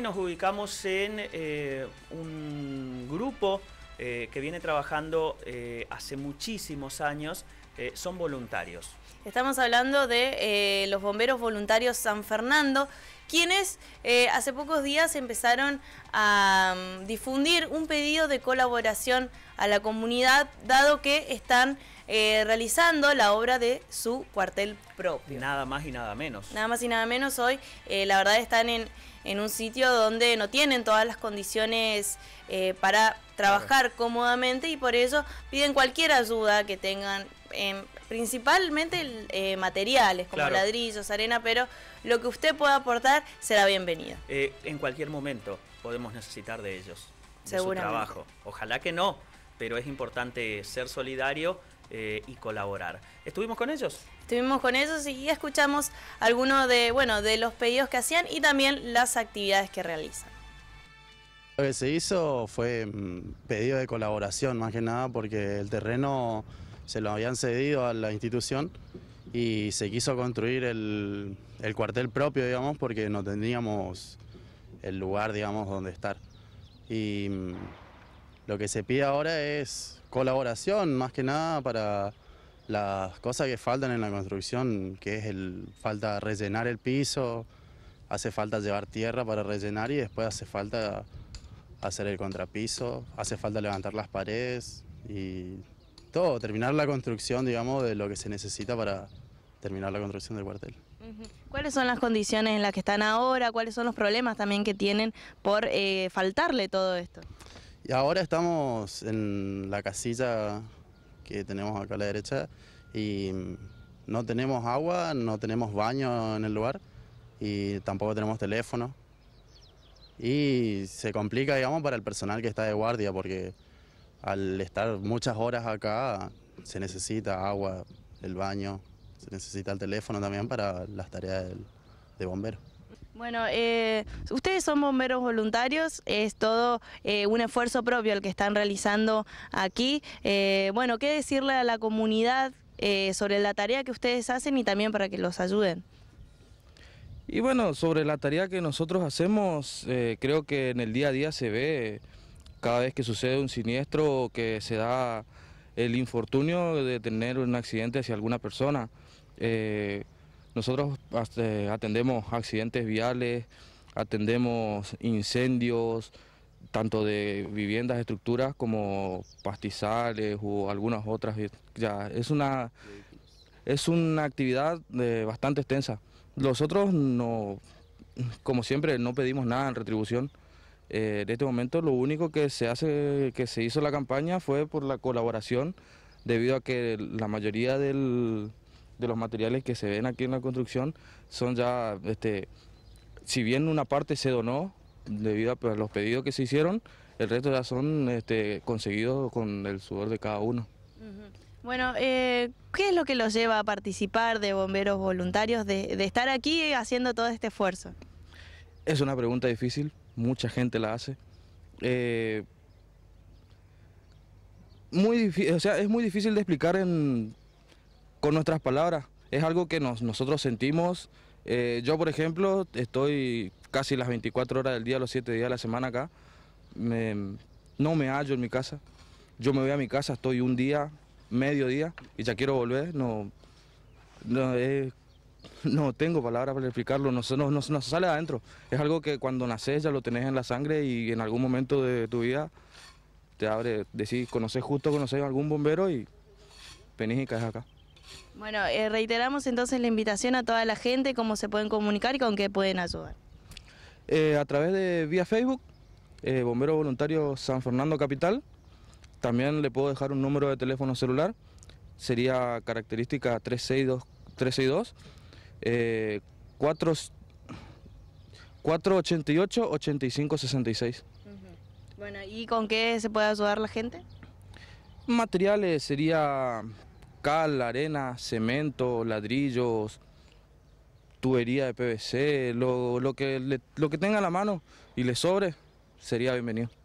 Nos ubicamos en eh, un grupo eh, que viene trabajando eh, hace muchísimos años, son voluntarios. Estamos hablando de los bomberos voluntarios San Fernando, quienes hace pocos días empezaron a mm, difundir un pedido de colaboración a la comunidad, dado que están eh, realizando la obra de su cuartel propio. Nada más y nada menos. Nada más y nada menos hoy. Eh, la verdad están en, en, un sitio donde no tienen todas las condiciones eh, para trabajar cómodamente y por eso piden cualquier ayuda que tengan. Em, principalmente materiales como ladrillos, arena, pero lo que usted pueda aportar será bienvenida en cualquier momento podemos necesitar de ellos, de su trabajo. Ojalá que no, pero es importante ser solidario eh, y colaborar. ¿Estuvimos con ellos? Estuvimos con ellos y escuchamos algunos de, bueno, de los pedidos que hacían y también las actividades que realizan. Lo que se hizo fue mm, pedido de colaboración, más que nada, porque el terreno se lo habían cedido a la institución y se quiso construir el, el cuartel propio, digamos, porque no teníamos el lugar, digamos, donde estar. Y mm, lo que se pide ahora es colaboración, más que nada para las cosas que faltan en la construcción, que es el falta rellenar el piso, hace falta llevar tierra para rellenar y después hace falta hacer el contrapiso, hace falta levantar las paredes y todo, terminar la construcción, digamos, de lo que se necesita para terminar la construcción del cuartel. ¿Cuáles son las condiciones en las que están ahora? ¿Cuáles son los problemas también que tienen por eh, faltarle todo esto? Y ahora estamos en la casilla que tenemos acá a la derecha y mm, no tenemos agua, no tenemos baño en el lugar y tampoco tenemos teléfono. Y se complica, digamos, para el personal que está de guardia porque al estar muchas horas acá se necesita agua, el baño, se necesita el teléfono también para las tareas de bombero. Bueno, eh, ustedes son bomberos voluntarios, es todo eh, un esfuerzo propio el que están realizando aquí. Eh, bueno, ¿qué decirle a la comunidad sobre la tarea que ustedes hacen y también para que los ayuden? Y bueno, sobre la tarea que nosotros hacemos, creo que en el día a día se ve, cada vez que sucede un siniestro, o que se da el infortunio de tener un accidente hacia alguna persona. Nosotros eh, atendemos accidentes viales, atendemos incendios, tanto de viviendas, estructuras como pastizales o algunas otras. Ya, es, una, es una actividad eh, bastante extensa. Nosotros, no, como siempre, no pedimos nada en retribución. Eh, en este momento lo único que se, hace, que se hizo la campaña fue por la colaboración, debido a que la mayoría del, los materiales que se ven aquí en la construcción son ya, este, si bien una parte se donó debido a pues, los pedidos que se hicieron, el resto ya son este, conseguidos con el sudor de cada uno. Bueno, eh, ¿qué es lo que los lleva a participar de bomberos voluntarios, de, estar aquí haciendo todo este esfuerzo? Es una pregunta difícil, mucha gente la hace. Eh, muy difícil, o sea, es muy difícil de explicar en con nuestras palabras. Es algo que nosotros sentimos. Eh, yo, por ejemplo, estoy casi las 24 horas del día, los 7 días de la semana acá. no me hallo en mi casa. Yo me voy a mi casa, estoy un día, medio día, y ya quiero volver. No, no, tengo palabras para explicarlo, no no no sale adentro. Es algo que cuando naces ya lo tenés en la sangre y en algún momento de tu vida te abre, decís, conoces justo, conoces a algún bombero y venís y caes acá. Bueno, eh, reiteramos entonces la invitación a toda la gente, cómo se pueden comunicar y con qué pueden ayudar. Eh, a través de vía Facebook, eh, Bombero Voluntario San Fernando Capital. También le puedo dejar un número de teléfono celular, sería característica 362, 488 8566. Bueno, ¿y con qué se puede ayudar la gente? Materiales sería cal, arena, cemento, ladrillos, tubería de PVC, lo, que, lo que tenga a la mano y le sobre, sería bienvenido.